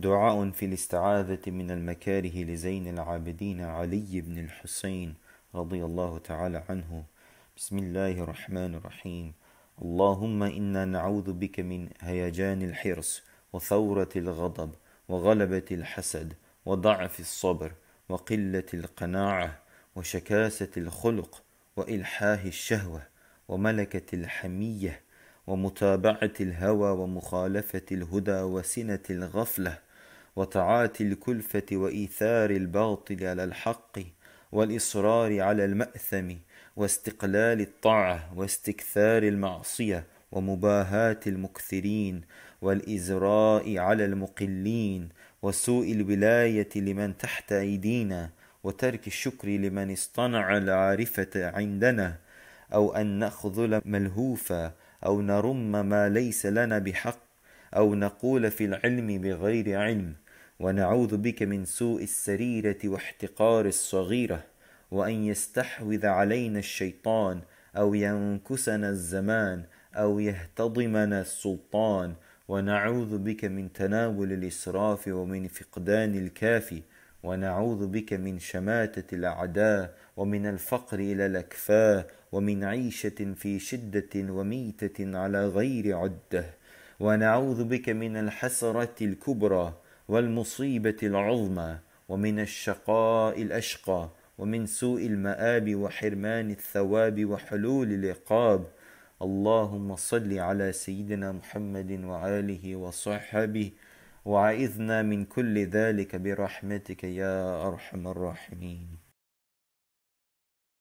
دعاء في الاستعاذة من المكاره لزين العابدين علي بن الحسين رضي الله تعالى عنه بسم الله الرحمن الرحيم اللهم إنا نعوذ بك من هيجان الحرص وثورة الغضب وغلبة الحسد وضعف الصبر وقلة القناعة وشكاسة الخلق وإلحاه الشهوة وملكة الحمية ومتابعة الهوى ومخالفة الهدى وسنة الغفلة وتعاتي الكلفة وإيثار الباطل على الحق والإصرار على المأثم واستقلال الطاعة واستكثار المعصية ومباهاة المكثرين والإزراء على المقلين وسوء الولاية لمن تحت أيدينا وترك الشكر لمن اصطنع العارفة عندنا أو أن نخذل ملهوفا أو نرم ما ليس لنا بحق أو نقول في العلم بغير علم ونعوذ بك من سوء السريره واحتقار الصغيره وان يستحوذ علينا الشيطان او ينكسنا الزمان او يهتضمنا السلطان ونعوذ بك من تناول الاسراف ومن فقدان الكافي ونعوذ بك من شماتة الأعداء ومن الفقر إلى الأكفاء ومن عيشة في شدة وميتة على غير عدة ونعوذ بك من الحسرة الكبرى والمصيبه العظمى ومن الشقاء الاشقى ومن سوء المآب وحرمان الثواب وحلول العقاب اللهم صل على سيدنا محمد وآله وصحبه وعائذنا من كل ذلك برحمتك يا أرحم الراحمين